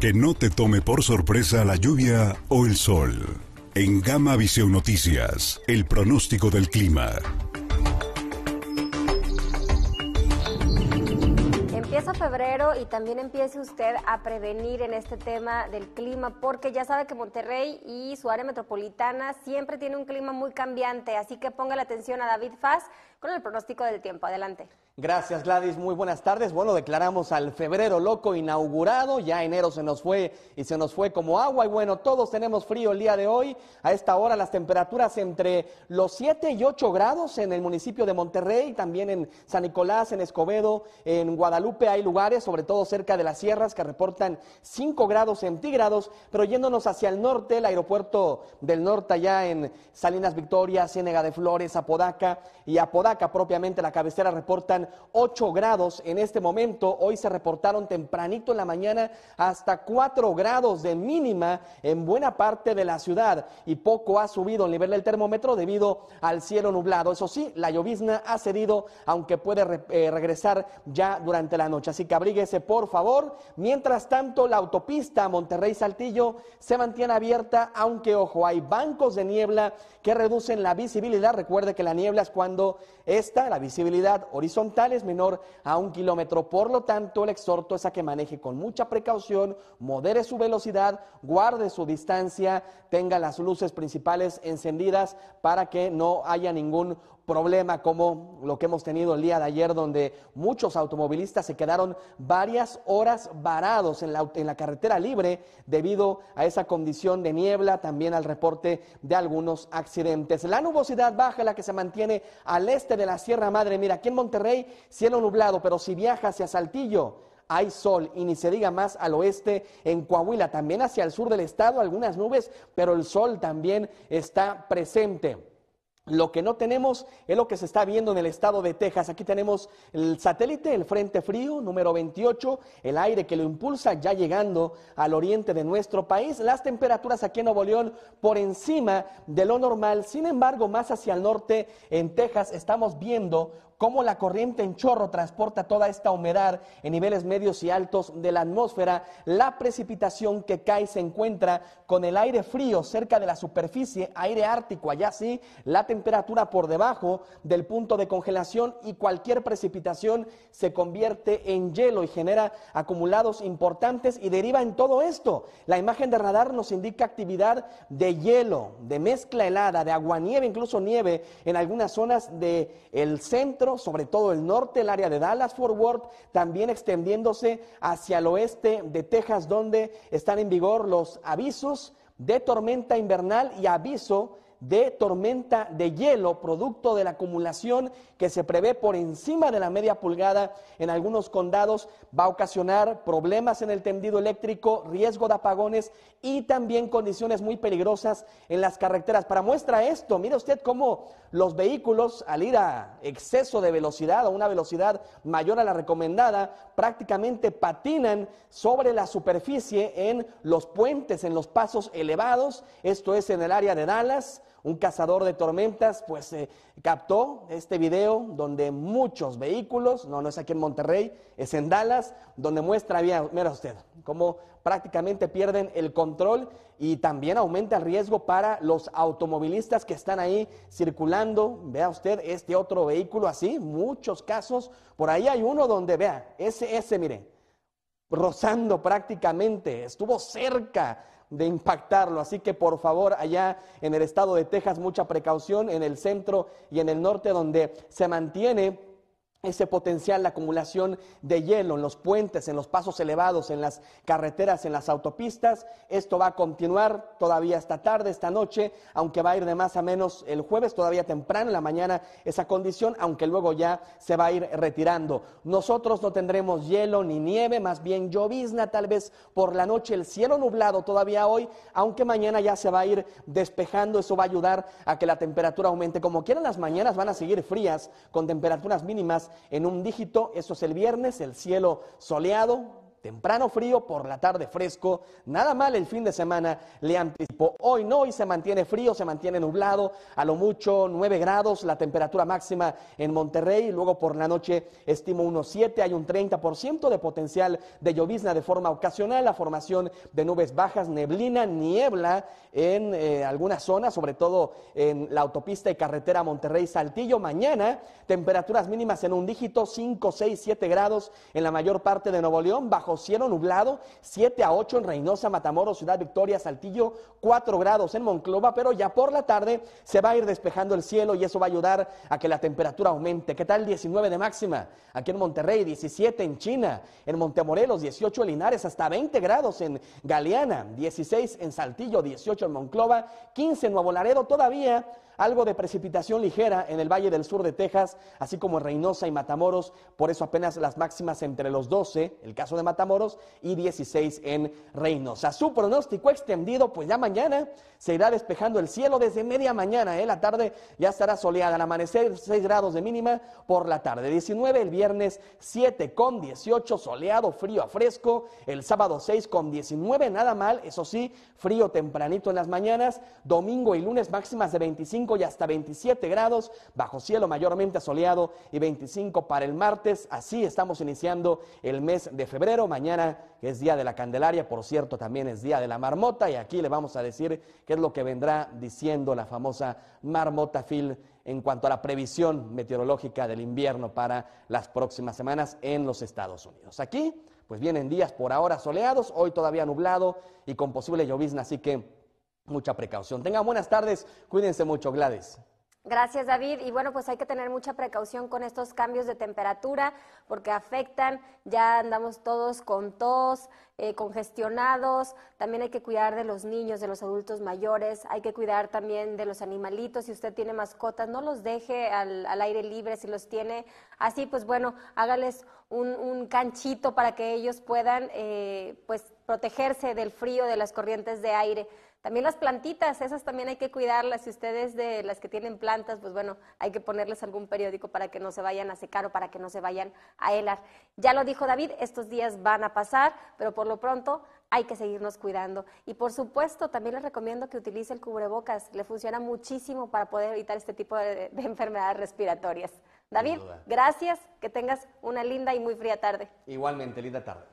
Que no te tome por sorpresa la lluvia o el sol. En Gama Visión Noticias, el pronóstico del clima. Empieza febrero y también empiece usted a prevenir en este tema del clima, porque ya sabe que Monterrey y su área metropolitana siempre tiene un clima muy cambiante, así que ponga la atención a David Faz con el pronóstico del tiempo. Adelante. Gracias, Gladys. Muy buenas tardes. Bueno, declaramos al febrero loco inaugurado. Ya enero se nos fue y se nos fue como agua. Y bueno, todos tenemos frío el día de hoy. A esta hora las temperaturas entre los 7 y 8 grados en el municipio de Monterrey, también en San Nicolás, en Escobedo, en Guadalupe hay lugares, sobre todo cerca de las sierras, que reportan 5 grados centígrados. Pero yéndonos hacia el norte, el aeropuerto del norte allá en Salinas Victoria, Ciénega de Flores, Apodaca y Apodaca propiamente la cabecera, reportan 8 grados en este momento. Hoy se reportaron tempranito en la mañana hasta 4 grados de mínima en buena parte de la ciudad y poco ha subido el nivel del termómetro debido al cielo nublado. Eso sí, la llovizna ha cedido, aunque puede eh, regresar ya durante la noche. Así que abríguese, por favor. Mientras tanto, la autopista Monterrey-Saltillo se mantiene abierta, aunque, ojo, hay bancos de niebla que reducen la visibilidad. Recuerde que la niebla es cuando esta, la visibilidad horizontal, es menor a un kilómetro. Por lo tanto, el exhorto es a que maneje con mucha precaución, modere su velocidad, guarde su distancia, tenga las luces principales encendidas para que no haya ningún problema como lo que hemos tenido el día de ayer, donde muchos automovilistas se quedaron varias horas varados en la, en la carretera libre debido a esa condición de niebla, también al reporte de algunos accidentes. La nubosidad baja, la que se mantiene al este de la Sierra Madre. Mira, aquí en Monterrey, cielo nublado, pero si viaja hacia Saltillo, hay sol y ni se diga más al oeste en Coahuila, también hacia el sur del estado algunas nubes, pero el sol también está presente. Lo que no tenemos es lo que se está viendo en el estado de Texas. Aquí tenemos el satélite, el Frente Frío número 28, el aire que lo impulsa ya llegando al oriente de nuestro país. Las temperaturas aquí en Nuevo León por encima de lo normal. Sin embargo, más hacia el norte en Texas estamos viendo cómo la corriente en chorro transporta toda esta humedad en niveles medios y altos de la atmósfera, la precipitación que cae se encuentra con el aire frío cerca de la superficie, aire ártico allá sí, la temperatura por debajo del punto de congelación y cualquier precipitación se convierte en hielo y genera acumulados importantes y deriva en todo esto. La imagen de radar nos indica actividad de hielo, de mezcla helada, de agua nieve, incluso nieve en algunas zonas del el centro sobre todo el norte, el área de Dallas, Fort Worth, también extendiéndose hacia el oeste de Texas, donde están en vigor los avisos de tormenta invernal y aviso de tormenta de hielo, producto de la acumulación que se prevé por encima de la media pulgada en algunos condados, va a ocasionar problemas en el tendido eléctrico, riesgo de apagones y también condiciones muy peligrosas en las carreteras. Para muestra esto, mire usted cómo los vehículos al ir a exceso de velocidad o una velocidad mayor a la recomendada, prácticamente patinan sobre la superficie en los puentes, en los pasos elevados, esto es en el área de Dallas, un cazador de tormentas, pues eh, captó este video donde muchos vehículos, no, no es aquí en Monterrey, es en Dallas, donde muestra, mira usted, cómo prácticamente pierden el control y también aumenta el riesgo para los automovilistas que están ahí circulando. Vea usted este otro vehículo así, muchos casos. Por ahí hay uno donde, vea, ese, ese, mire rozando prácticamente, estuvo cerca de impactarlo. Así que por favor, allá en el estado de Texas, mucha precaución en el centro y en el norte donde se mantiene ese potencial, la acumulación de hielo en los puentes, en los pasos elevados, en las carreteras, en las autopistas. Esto va a continuar todavía esta tarde, esta noche, aunque va a ir de más a menos el jueves, todavía temprano en la mañana esa condición, aunque luego ya se va a ir retirando. Nosotros no tendremos hielo ni nieve, más bien llovizna tal vez por la noche, el cielo nublado todavía hoy, aunque mañana ya se va a ir despejando. Eso va a ayudar a que la temperatura aumente. Como quieran, las mañanas van a seguir frías, con temperaturas mínimas en un dígito. Eso es el viernes, el cielo soleado, Temprano frío, por la tarde fresco. Nada mal el fin de semana, le anticipó. Hoy no, y se mantiene frío, se mantiene nublado. A lo mucho 9 grados la temperatura máxima en Monterrey. luego por la noche estimo unos siete, Hay un 30% de potencial de llovizna de forma ocasional. La formación de nubes bajas, neblina, niebla en eh, algunas zonas, sobre todo en la autopista y carretera Monterrey-Saltillo. Mañana, temperaturas mínimas en un dígito, 5, 6, 7 grados en la mayor parte de Nuevo León. Bajo cielo nublado, 7 a 8 en Reynosa, Matamoros, Ciudad Victoria, Saltillo, 4 grados en Monclova, pero ya por la tarde se va a ir despejando el cielo y eso va a ayudar a que la temperatura aumente. ¿Qué tal 19 de máxima? Aquí en Monterrey, 17 en China, en Montemorelos, 18 en Linares, hasta 20 grados en Galeana, 16 en Saltillo, 18 en Monclova, 15 en Nuevo Laredo, todavía algo de precipitación ligera en el Valle del Sur de Texas, así como en Reynosa y Matamoros, por eso apenas las máximas entre los 12, el caso de Matamoros, y 16 en Reynosa. Su pronóstico extendido, pues ya mañana se irá despejando el cielo desde media mañana, ¿eh? la tarde ya estará soleada, al amanecer 6 grados de mínima por la tarde, 19 el viernes 7 con 18, soleado, frío a fresco, el sábado 6 con 19, nada mal, eso sí, frío tempranito en las mañanas, domingo y lunes máximas de 25 y hasta 27 grados, bajo cielo mayormente soleado y 25 para el martes. Así estamos iniciando el mes de febrero. Mañana es Día de la Candelaria, por cierto, también es Día de la Marmota y aquí le vamos a decir qué es lo que vendrá diciendo la famosa Marmota Phil en cuanto a la previsión meteorológica del invierno para las próximas semanas en los Estados Unidos. Aquí, pues vienen días por ahora soleados, hoy todavía nublado y con posible llovizna, así que mucha precaución. Tengan buenas tardes, cuídense mucho, Gladys. Gracias, David. Y bueno, pues hay que tener mucha precaución con estos cambios de temperatura porque afectan, ya andamos todos con tos, eh, congestionados, también hay que cuidar de los niños, de los adultos mayores, hay que cuidar también de los animalitos, si usted tiene mascotas, no los deje al, al aire libre, si los tiene así, pues bueno, hágales un, un canchito para que ellos puedan eh, pues, protegerse del frío, de las corrientes de aire. También las plantitas, esas también hay que cuidarlas. Si ustedes de las que tienen plantas, pues bueno, hay que ponerles algún periódico para que no se vayan a secar o para que no se vayan a helar. Ya lo dijo David, estos días van a pasar, pero por lo pronto hay que seguirnos cuidando. Y por supuesto, también les recomiendo que utilice el cubrebocas. Le funciona muchísimo para poder evitar este tipo de enfermedades respiratorias. David, gracias, que tengas una linda y muy fría tarde. Igualmente, linda tarde.